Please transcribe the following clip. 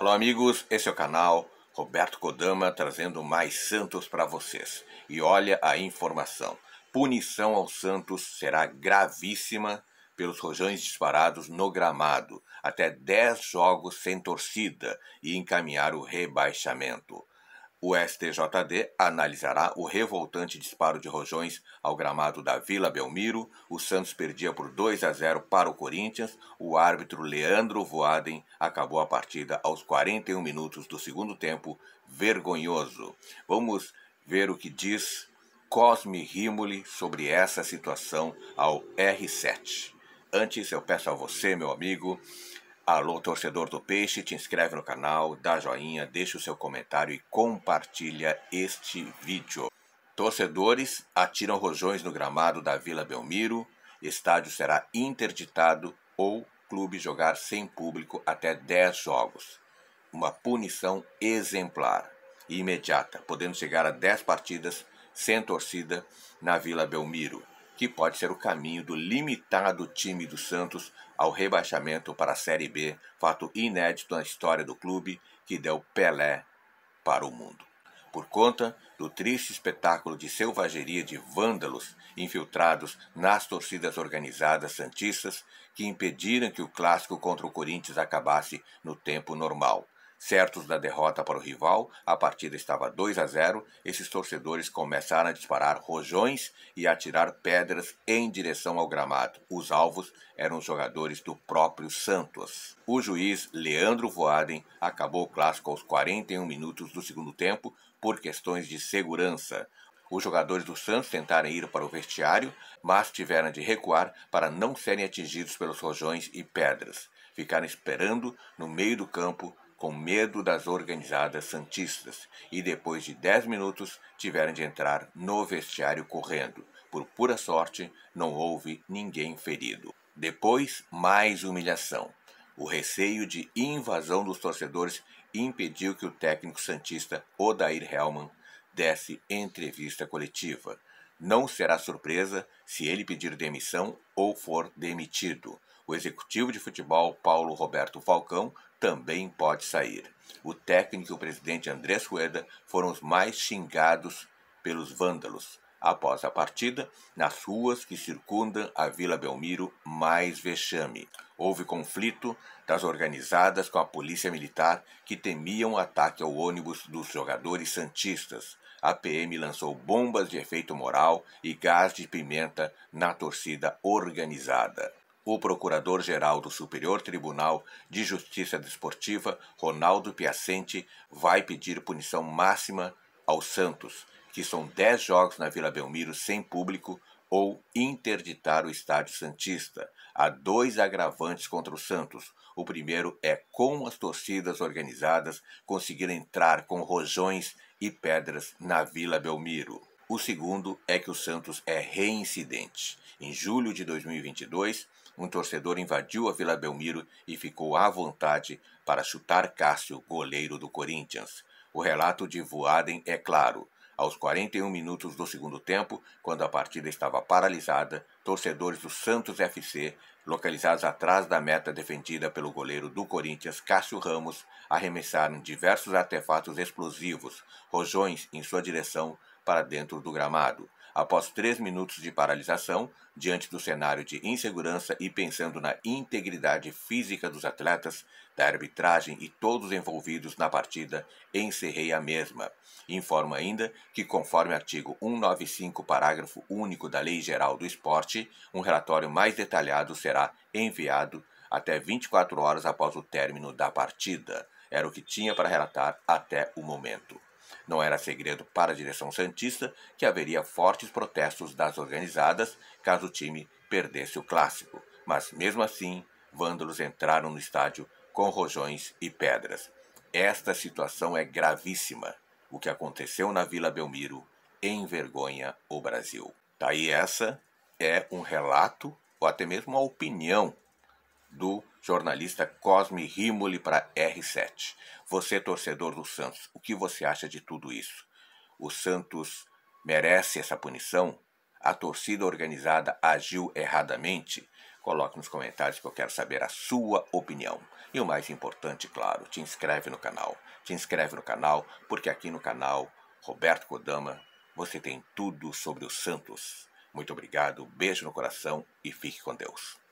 Alô, amigos, esse é o canal Roberto Kodama trazendo mais santos para vocês. E olha a informação: punição aos santos será gravíssima pelos rojões disparados no gramado, até 10 jogos sem torcida e encaminhar o rebaixamento. O STJD analisará o revoltante disparo de Rojões ao gramado da Vila Belmiro. O Santos perdia por 2 a 0 para o Corinthians. O árbitro Leandro Voaden acabou a partida aos 41 minutos do segundo tempo. Vergonhoso. Vamos ver o que diz Cosme Rimoli sobre essa situação ao R7. Antes, eu peço a você, meu amigo, Alô, torcedor do Peixe, te inscreve no canal, dá joinha, deixa o seu comentário e compartilha este vídeo. Torcedores atiram rojões no gramado da Vila Belmiro, estádio será interditado ou clube jogar sem público até 10 jogos. Uma punição exemplar e imediata, podendo chegar a 10 partidas sem torcida na Vila Belmiro que pode ser o caminho do limitado time do Santos ao rebaixamento para a Série B, fato inédito na história do clube que deu Pelé para o mundo. Por conta do triste espetáculo de selvageria de vândalos infiltrados nas torcidas organizadas santistas que impediram que o clássico contra o Corinthians acabasse no tempo normal Certos da derrota para o rival, a partida estava 2 a 0. Esses torcedores começaram a disparar rojões e a atirar pedras em direção ao gramado. Os alvos eram os jogadores do próprio Santos. O juiz Leandro Voaden acabou o clássico aos 41 minutos do segundo tempo por questões de segurança. Os jogadores do Santos tentaram ir para o vestiário, mas tiveram de recuar para não serem atingidos pelos rojões e pedras. Ficaram esperando no meio do campo com medo das organizadas santistas e depois de dez minutos tiveram de entrar no vestiário correndo. Por pura sorte, não houve ninguém ferido. Depois, mais humilhação. O receio de invasão dos torcedores impediu que o técnico santista Odair Hellman desse entrevista coletiva. Não será surpresa se ele pedir demissão ou for demitido. O executivo de futebol Paulo Roberto Falcão também pode sair. O técnico e o presidente André Sueda foram os mais xingados pelos vândalos após a partida, nas ruas que circundam a Vila Belmiro, mais vexame. Houve conflito das organizadas com a polícia militar que temiam ataque ao ônibus dos jogadores santistas. A PM lançou bombas de efeito moral e gás de pimenta na torcida organizada o Procurador-Geral do Superior Tribunal de Justiça Desportiva, Ronaldo Piacente, vai pedir punição máxima ao Santos, que são 10 jogos na Vila Belmiro sem público ou interditar o Estádio Santista. Há dois agravantes contra o Santos. O primeiro é com as torcidas organizadas conseguir entrar com rojões e pedras na Vila Belmiro. O segundo é que o Santos é reincidente. Em julho de 2022, um torcedor invadiu a Vila Belmiro e ficou à vontade para chutar Cássio, goleiro do Corinthians. O relato de Voaden é claro. Aos 41 minutos do segundo tempo, quando a partida estava paralisada, torcedores do Santos FC, localizados atrás da meta defendida pelo goleiro do Corinthians, Cássio Ramos, arremessaram diversos artefatos explosivos, rojões em sua direção, para dentro do gramado. Após três minutos de paralisação, diante do cenário de insegurança e pensando na integridade física dos atletas, da arbitragem e todos envolvidos na partida, encerrei a mesma. Informo ainda que, conforme artigo 195, parágrafo único da Lei Geral do Esporte, um relatório mais detalhado será enviado até 24 horas após o término da partida. Era o que tinha para relatar até o momento. Não era segredo para a direção Santista que haveria fortes protestos das organizadas caso o time perdesse o clássico, mas mesmo assim, vândalos entraram no estádio com rojões e pedras. Esta situação é gravíssima. O que aconteceu na Vila Belmiro envergonha o Brasil. Daí tá essa é um relato ou até mesmo uma opinião do jornalista Cosme Rimoli para R7. Você, torcedor do Santos, o que você acha de tudo isso? O Santos merece essa punição? A torcida organizada agiu erradamente? Coloque nos comentários que eu quero saber a sua opinião. E o mais importante, claro, te inscreve no canal. Te inscreve no canal, porque aqui no canal Roberto Kodama você tem tudo sobre o Santos. Muito obrigado, beijo no coração e fique com Deus.